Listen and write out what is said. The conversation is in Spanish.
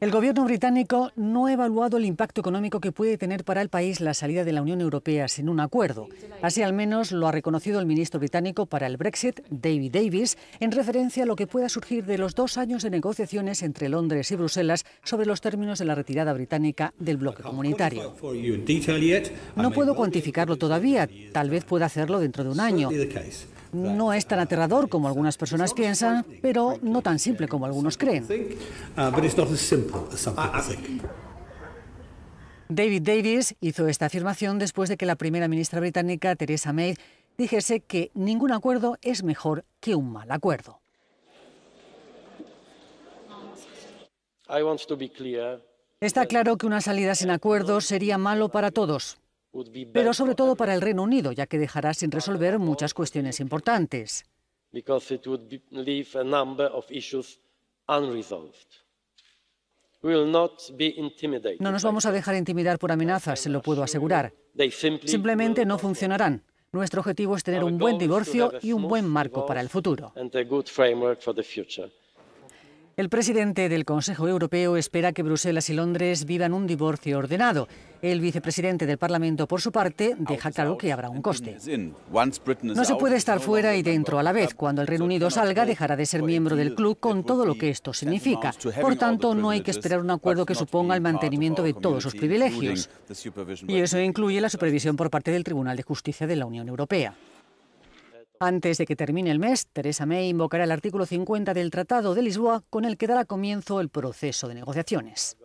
El gobierno británico no ha evaluado el impacto económico que puede tener para el país la salida de la Unión Europea sin un acuerdo. Así al menos lo ha reconocido el ministro británico para el Brexit, David Davis, en referencia a lo que pueda surgir de los dos años de negociaciones entre Londres y Bruselas sobre los términos de la retirada británica del bloque comunitario. No puedo cuantificarlo todavía, tal vez pueda hacerlo dentro de un año. No es tan aterrador como algunas personas piensan, pero no tan simple como algunos creen. Uh, simple David Davis hizo esta afirmación después de que la primera ministra británica Theresa May dijese que ningún acuerdo es mejor que un mal acuerdo. Está claro que una salida sin acuerdo sería malo para todos, pero sobre todo para el Reino Unido, ya que dejará sin resolver muchas cuestiones importantes. No nos vamos a dejar intimidar por amenazas, se lo puedo asegurar. Simplemente no funcionarán. Nuestro objetivo es tener un buen divorcio y un buen marco para el futuro. El presidente del Consejo Europeo espera que Bruselas y Londres vivan un divorcio ordenado el vicepresidente del Parlamento, por su parte, deja claro que habrá un coste. No se puede estar fuera y dentro a la vez. Cuando el Reino Unido salga, dejará de ser miembro del club con todo lo que esto significa. Por tanto, no hay que esperar un acuerdo que suponga el mantenimiento de todos sus privilegios. Y eso incluye la supervisión por parte del Tribunal de Justicia de la Unión Europea. Antes de que termine el mes, Teresa May invocará el artículo 50 del Tratado de Lisboa, con el que dará comienzo el proceso de negociaciones.